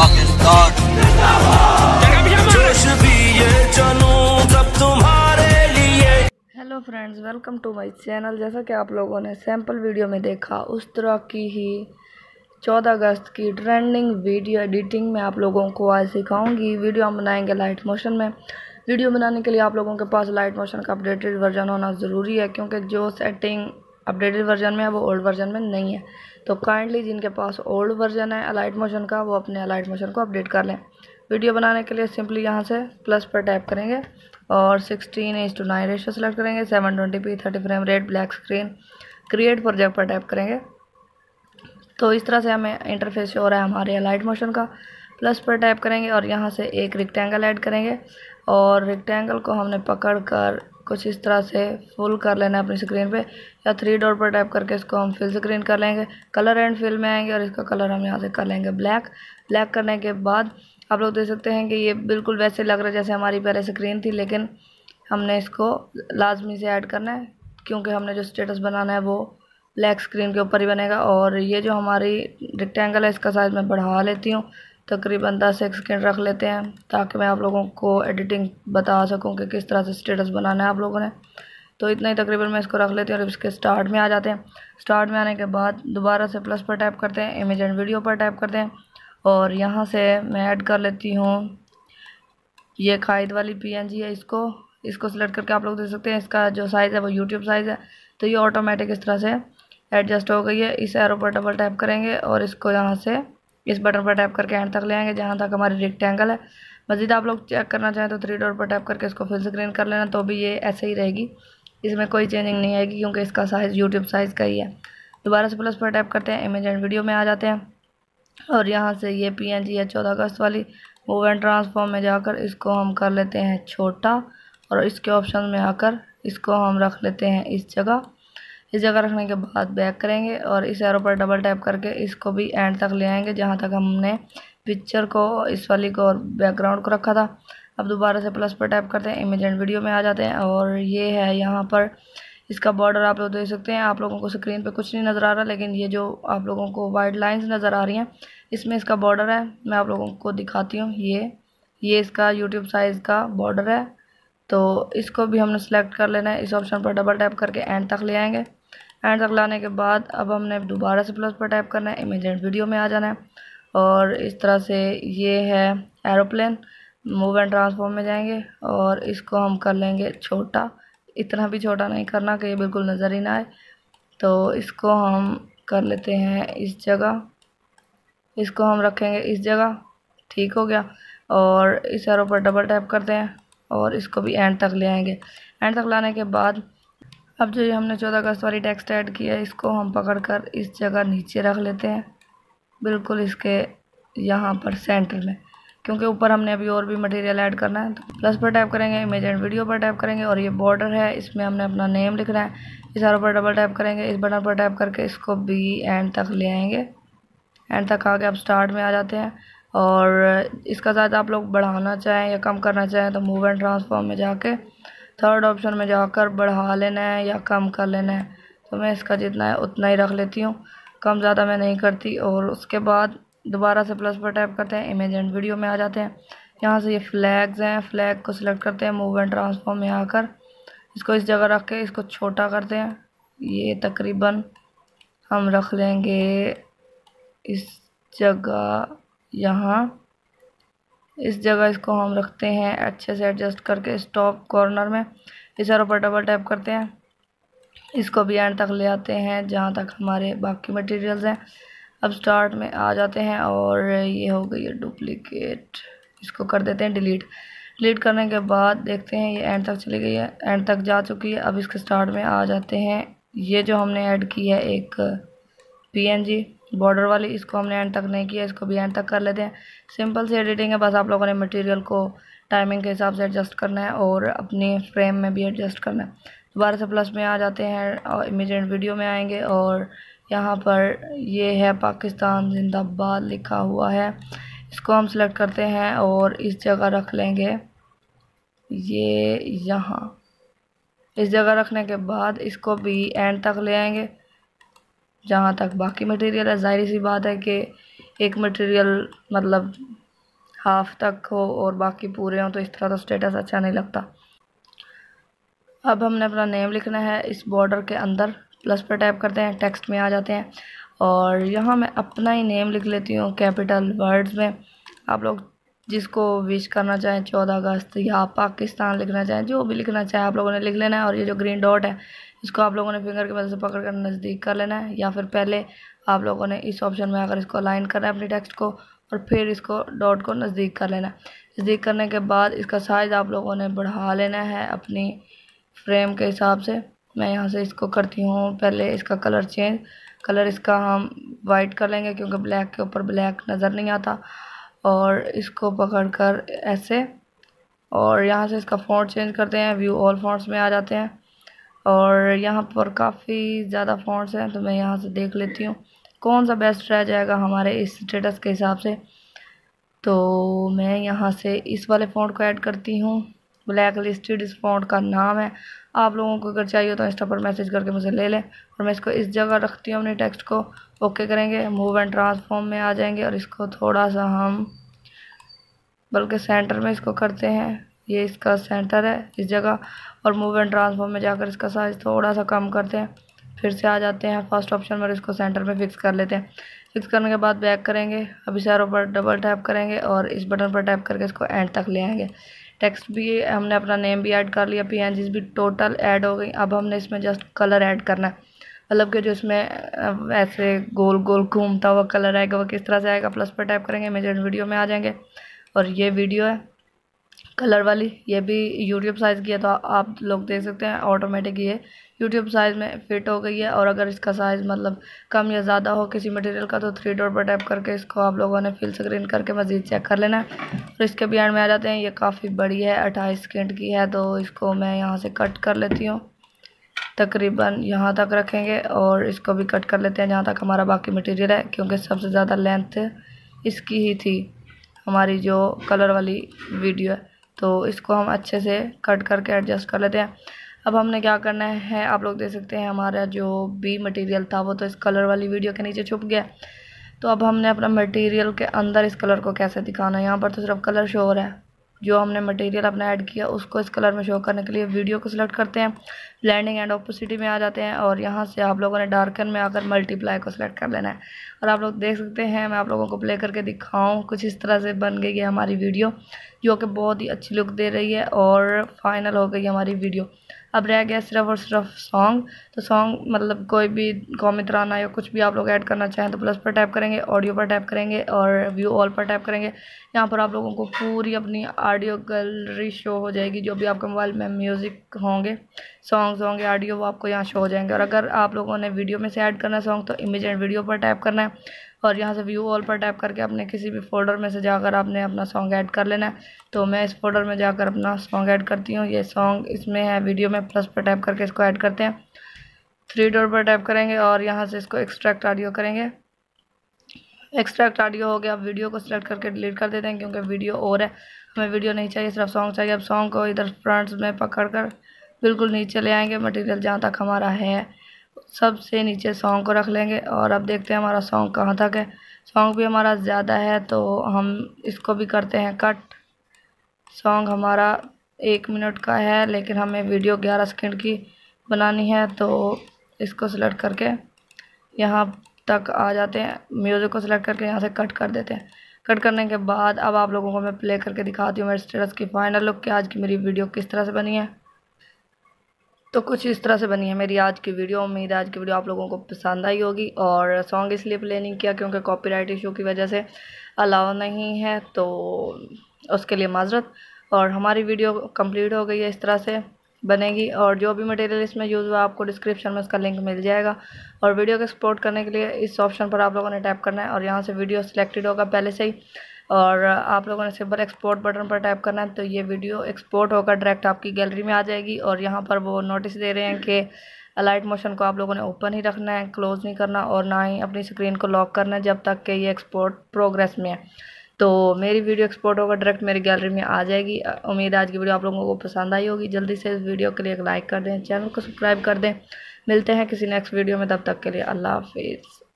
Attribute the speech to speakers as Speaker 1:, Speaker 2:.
Speaker 1: hello friends welcome to my channel जैसा कि आप लोगों ने सैंपल वीडियो में देखा उस तरह की ही 14 अगस्त की ट्रेंडिंग वीडियो एडिटिंग में आप लोगों को आज सिखाऊंगी वीडियो हम बनाएंगे लाइट मोशन में वीडियो बनाने के लिए आप लोगों के पास लाइट मोशन का अपडेटेड वर्जन होना ज़रूरी है क्योंकि जो सेटिंग अपडेटेड वर्जन में है वो ओल्ड वर्जन में नहीं है तो काइंडली जिनके पास ओल्ड वर्जन है अलाइट मोशन का वो अपने अलाइट मोशन को अपडेट कर लें वीडियो बनाने के लिए सिंपली यहाँ से प्लस पर टाइप करेंगे और sixteen is to nine ratio select करेंगे seven twenty p thirty frame rate black screen create project पर टाइप करेंगे तो इस तरह से हमें इंटरफेस हो रहा है हमारे अलाइट मोशन का प्लस पर टाइप करेंगे और यहाँ से एक रिक्टेंगल ऐड करेंगे और रिक्टेंगल को हमने पकड़ कर कुछ इस तरह से फुल कर लेना है अपनी स्क्रीन पे या थ्री डॉट पर टाइप करके इसको हम फिल स्क्रीन कर लेंगे कलर एंड फिल में आएंगे और इसका कलर हम यहाँ से कर लेंगे ब्लैक ब्लैक करने के बाद आप लोग देख सकते हैं कि ये बिल्कुल वैसे लग रहा है जैसे हमारी पहले स्क्रीन थी लेकिन हमने इसको लाजमी से ऐड करना है क्योंकि हमने जो स्टेटस बनाना है वो ब्लैक स्क्रीन के ऊपर ही बनेगा और ये जो हमारी रिक्टेंगल है इसका साइज़ मैं बढ़ा लेती हूँ तकरीबन दस एक सेकेंड रख लेते हैं ताकि मैं आप लोगों को एडिटिंग बता सकूं कि किस तरह से स्टेटस बनाना है आप लोगों ने तो इतना ही तकरीबन मैं इसको रख लेती हूँ और इसके स्टार्ट में आ जाते हैं स्टार्ट में आने के बाद दोबारा से प्लस पर टाइप करते हैं इमेज एंड वीडियो पर टाइप करते हैं और यहाँ से मैं ऐड कर लेती हूँ ये कायद वाली पी है इसको इसको सेलेक्ट करके आप लोग देख सकते हैं इसका जो साइज़ है वो यूट्यूब साइज़ है तो ये ऑटोमेटिक इस तरह से एडजस्ट हो गई है इस एरो पर डबल टाइप करेंगे और इसको यहाँ से इस बटन पर टैप करके एंड तक ले आएंगे जहाँ तक हमारी रेक्टेंगल है मजीद आप लोग चेक करना चाहें तो थ्री डॉट पर टैप करके इसको फिल स्क्रीन कर लेना तो भी ये ऐसे ही रहेगी इसमें कोई चेंजिंग नहीं आएगी क्योंकि इसका साइज़ यूट्यूब साइज़ का ही है दोबारा से प्लस पर टैप करते हैं इमेज एंड वीडियो में आ जाते हैं और यहाँ से ये पी एन जी है चौदह अगस्त वाली वो एंड ट्रांसफॉर्म में जाकर इसको हम कर लेते हैं छोटा और इसके ऑप्शन में आकर इसको हम रख लेते हैं इस जगह इस जगह रखने के बाद बैक करेंगे और इस एरो पर डबल टैप करके इसको भी एंड तक ले आएंगे जहाँ तक हमने पिक्चर को इस वाली को और बैकग्राउंड को रखा था अब दोबारा से प्लस पर टैप करते हैं इमेज एंड वीडियो में आ जाते हैं और ये है यहाँ पर इसका बॉर्डर आप लोग देख सकते हैं आप लोगों को स्क्रीन पे कुछ नहीं नज़र आ रहा लेकिन ये जो आप लोगों को वाइट लाइंस नज़र आ रही हैं इसमें इसका बॉर्डर है मैं आप लोगों को दिखाती हूँ ये ये इसका यूट्यूब साइज़ का बॉर्डर है तो इसको भी हमने सेलेक्ट कर लेना है इस ऑप्शन पर डबल टैप करके एंड तक ले आएंगे एंड तक लाने के बाद अब हमने दोबारा से प्लस पर टाइप करना है एंड वीडियो में आ जाना है और इस तरह से ये है एरोप्लेन मूव एंड ट्रांसफॉर्म में जाएंगे और इसको हम कर लेंगे छोटा इतना भी छोटा नहीं करना कि ये बिल्कुल नज़र ही ना आए तो इसको हम कर लेते हैं इस जगह इसको हम रखेंगे इस जगह ठीक हो गया और इस एरो पर डबल टैप करते हैं और इसको भी एंड तक ले आएंगे एंड तक लाने के बाद अब जो ये हमने चौदह अगस्त वाली टेक्स्ट ऐड किया है इसको हम पकड़कर इस जगह नीचे रख लेते हैं बिल्कुल इसके यहाँ पर सेंटर में क्योंकि ऊपर हमने अभी और भी मटेरियल ऐड करना है तो प्लस पर टैप करेंगे इमेज एंड वीडियो पर टैप करेंगे और ये बॉर्डर है इसमें हमने अपना नेम लिखना है इस आरोप पर डबल टाइप करेंगे इस बटन पर टैप करके इसको बी एंड तक ले आएंगे एंड तक आके आप स्टार्ट में आ जाते हैं और इसका साथ आप लोग बढ़ाना चाहें या कम करना चाहें तो मूव एंड ट्रांसफॉर्म में जाके थर्ड ऑप्शन में जाकर बढ़ा लेना है या कम कर लेना है तो मैं इसका जितना है उतना ही रख लेती हूँ कम ज़्यादा मैं नहीं करती और उसके बाद दोबारा से प्लस पर टैप करते हैं इमेज एंड वीडियो में आ जाते हैं यहाँ से ये फ्लैग्स हैं फ्लैग को सिलेक्ट करते हैं मूव एंड ट्रांसफॉर्म में आकर इसको इस जगह रख के इसको छोटा करते हैं ये तकरीबन हम रख लेंगे इस जगह यहाँ इस जगह इसको हम रखते हैं अच्छे से एडजस्ट करके इस टॉप कॉर्नर में इशारों ऊपर डबल टैप करते हैं इसको भी एंड तक ले आते हैं जहाँ तक हमारे बाकी मटेरियल्स हैं अब स्टार्ट में आ जाते हैं और ये हो गई है डुप्लीकेट इसको कर देते हैं डिलीट डिलीट करने के बाद देखते हैं ये एंड तक चली गई है एंड तक जा चुकी है अब इसके स्टार्ट में आ जाते हैं ये जो हमने ऐड की है एक पी बॉर्डर वाली इसको हमने एंड तक नहीं किया इसको भी एंड तक कर लेते हैं सिंपल सी एडिटिंग है बस आप लोगों ने मटेरियल को टाइमिंग के हिसाब से एडजस्ट करना है और अपने फ्रेम में भी एडजस्ट करना है दोबारा से प्लस में आ जाते हैं और इमेज एंड वीडियो में आएंगे और यहाँ पर ये है पाकिस्तान जिंदाबाद लिखा हुआ है इसको हम सेलेक्ट करते हैं और इस जगह रख लेंगे ये यहाँ इस जगह रखने के बाद इसको भी एंड तक ले आएंगे जहाँ तक बाकी मटेरियल है ज़ाहिर सी बात है कि एक मटेरियल मतलब हाफ तक हो और बाकी पूरे हों तो इस तरह तो स्टेटस अच्छा नहीं लगता अब हमने अपना नेम लिखना है इस बॉर्डर के अंदर प्लस पर टाइप करते हैं टेक्स्ट में आ जाते हैं और यहाँ मैं अपना ही नेम लिख लेती हूँ कैपिटल वर्ड्स में आप लोग जिसको विश करना चाहें चौदह अगस्त या पाकिस्तान लिखना चाहें जो भी लिखना चाहें आप लोगों ने लिख लेना है और ये जो ग्रीन डॉट है इसको आप लोगों ने फिंगर की मदद से पकड़ कर नज़दीक कर लेना है या फिर पहले आप लोगों ने इस ऑप्शन में आकर इसको अलाइन करना है अपने टेक्स्ट को और फिर इसको डॉट को नज़दीक कर लेना है नज़दीक करने के बाद इसका साइज़ आप लोगों ने बढ़ा लेना है अपनी फ्रेम के हिसाब से मैं यहाँ से इसको करती हूँ पहले इसका कलर चेंज कलर इसका हम वाइट कर लेंगे क्योंकि ब्लैक के ऊपर ब्लैक नज़र नहीं आता और इसको कर ऐसे और यहाँ से इसका फ़ॉन्ट चेंज करते हैं व्यू ऑल फॉन्ट्स में आ जाते हैं और यहाँ पर काफ़ी ज़्यादा फ़ॉन्ट्स हैं तो मैं यहाँ से देख लेती हूँ कौन सा बेस्ट रह जाएगा हमारे इस स्टेटस के हिसाब से तो मैं यहाँ से इस वाले फ़ॉन्ट को ऐड करती हूँ ब्लैक लिस्टेड इस फ़ॉन्ट का नाम है आप लोगों को अगर चाहिए तो इंस्टा पर मैसेज करके मुझे ले लें और मैं इसको इस जगह रखती हूँ अपने टेक्स्ट को ओके करेंगे मूव एंड ट्रांसफॉर्म में आ जाएंगे और इसको थोड़ा सा हम बल्कि सेंटर में इसको करते हैं ये इसका सेंटर है इस जगह और मूव एंड ट्रांसफॉर्म में जाकर इसका साइज थोड़ा सा कम करते हैं फिर से आ जाते हैं फर्स्ट ऑप्शन पर इसको सेंटर में फिक्स कर लेते हैं फिक्स करने के बाद बैक करेंगे अब इशारों पर डबल टैप करेंगे और इस बटन पर टैप करके इसको एंड तक ले आएंगे टेक्स्ट भी हमने अपना नेम भी ऐड कर लिया पी एन भी टोटल ऐड हो गई अब हमने इसमें जस्ट कलर ऐड करना है मतलब कि जो इसमें ऐसे गोल गोल घूमता हुआ कलर आएगा वो किस तरह से आएगा प्लस पर टाइप करेंगे मेजर वीडियो में आ जाएंगे और ये वीडियो है कलर वाली ये भी यूट्यूब साइज़ की है तो आप लोग देख सकते हैं ऑटोमेटिक ये यूट्यूब साइज़ में फिट हो गई है और अगर इसका साइज़ मतलब कम या ज़्यादा हो किसी मटेरियल का तो थ्री डोर पर टैप करके इसको आप लोगों ने फिल स्क्रीन करके मज़ीद चेक कर लेना है और इसके एंड में आ जाते हैं ये काफ़ी बड़ी है अट्ठाईस सेकेंड की है तो इसको मैं यहाँ से कट कर लेती हूँ तकरीबन यहाँ तक रखेंगे और इसको भी कट कर लेते हैं जहाँ तक हमारा बाकी मटेरियल है क्योंकि सबसे ज़्यादा लेंथ इसकी ही थी हमारी जो कलर वाली वीडियो है तो इसको हम अच्छे से कट करके एडजस्ट कर लेते हैं अब हमने क्या करना है आप लोग देख सकते हैं हमारा जो बी मटेरियल था वो तो इस कलर वाली वीडियो के नीचे छुप गया तो अब हमने अपना मटेरियल के अंदर इस कलर को कैसे दिखाना है यहाँ पर तो सिर्फ कलर शो हो रहा है जो हमने मटेरियल अपना ऐड किया उसको इस कलर में शो करने के लिए वीडियो को सिलेक्ट करते हैं ब्लैंडिंग एंड ऑपोसिटी में आ जाते हैं और यहाँ से आप लोगों ने डार्कन में आकर मल्टीप्लाई को सिलेक्ट कर लेना है और आप लोग देख सकते हैं मैं आप लोगों को प्ले करके दिखाऊँ कुछ इस तरह से बन गई है हमारी वीडियो जो कि बहुत ही अच्छी लुक दे रही है और फाइनल हो गई हमारी वीडियो अब रह गया सिर्फ और सिर्फ सॉन्ग तो सॉन्ग मतलब कोई भी कॉमेंट तराना या कुछ भी आप लोग ऐड करना चाहें तो प्लस पर टैप करेंगे ऑडियो पर टैप करेंगे और व्यू ऑल पर टैप करेंगे यहाँ पर आप लोगों को पूरी अपनी ऑडियो गैलरी शो हो जाएगी जो भी आपके मोबाइल में म्यूज़िक होंगे सॉन्ग्स होंगे ऑडियो वो आपको यहाँ शो हो जाएंगे और अगर आप लोगों ने वीडियो में से ऐड करना है सॉन्ग तो इमेज एंड वीडियो पर टैप करना है और यहाँ से व्यू ऑल पर टैप करके अपने किसी भी फोल्डर में से जाकर आपने अपना सॉन्ग ऐड कर लेना है तो मैं इस फोल्डर में जाकर अपना सॉन्ग ऐड करती हूँ ये सॉन्ग इसमें है वीडियो में प्लस पर टैप करके इसको ऐड करते हैं थ्री डोर पर टैप करेंगे और यहाँ से इसको एक्सट्रैक्ट ऑडियो करेंगे एक्सट्रैक्ट ऑडियो हो गया आप वीडियो को सिलेक्ट करके डिलीट कर देते हैं क्योंकि वीडियो और है हमें वीडियो नहीं चाहिए सिर्फ सॉन्ग चाहिए अब सॉन्ग को इधर फ्रंट्स में पकड़ कर बिल्कुल नीचे ले आएंगे मटेरियल जहाँ तक हमारा है सबसे नीचे सॉन्ग को रख लेंगे और अब देखते हैं हमारा सॉन्ग कहाँ तक है सॉन्ग भी हमारा ज़्यादा है तो हम इसको भी करते हैं कट सॉन्ग हमारा एक मिनट का है लेकिन हमें वीडियो ग्यारह सेकेंड की बनानी है तो इसको सिलेक्ट करके यहाँ तक आ जाते हैं म्यूज़िक को सिलेक्ट करके यहाँ से कट कर देते हैं कट करने के बाद अब आप लोगों को मैं प्ले करके दिखाती हूँ मेरे स्टेटस की फ़ाइनल लुक कि आज की मेरी वीडियो किस तरह से बनी है तो कुछ इस तरह से बनी है मेरी आज की वीडियो उम्मीद है आज की वीडियो आप लोगों को पसंद आई होगी और सॉन्ग इसलिए प्ले नहीं किया क्योंकि कॉपीराइट इशू की वजह से अलाउ नहीं है तो उसके लिए माजरत और हमारी वीडियो कंप्लीट हो गई है इस तरह से बनेगी और जो भी मटेरियल इसमें यूज़ हुआ आपको डिस्क्रिप्शन में उसका लिंक मिल जाएगा और वीडियो को एक्सपोर्ट करने के लिए इस ऑप्शन पर आप लोगों ने टैप करना है और यहाँ से वीडियो सिलेक्टेड होगा पहले से ही और आप लोगों ने सिंपल एक्सपोर्ट बटन पर टाइप करना है तो ये वीडियो एक्सपोर्ट होकर डायरेक्ट आपकी गैलरी में आ जाएगी और यहाँ पर वो नोटिस दे रहे हैं कि लाइट मोशन को आप लोगों ने ओपन ही रखना है क्लोज़ नहीं करना और ना ही अपनी स्क्रीन को लॉक करना है जब तक कि ये एक्सपोर्ट प्रोग्रेस में है तो मेरी वीडियो एक्सपोर्ट होकर डायरेक्ट मेरी गैलरी में आ जाएगी उम्मीद है आज की वीडियो आप लोगों को पसंद आई होगी जल्दी से इस वीडियो के लिए एक लाइक कर दें चैनल को सब्सक्राइब कर दें मिलते हैं किसी नेक्स्ट वीडियो में तब तक के लिए अल्लाह हाफिज़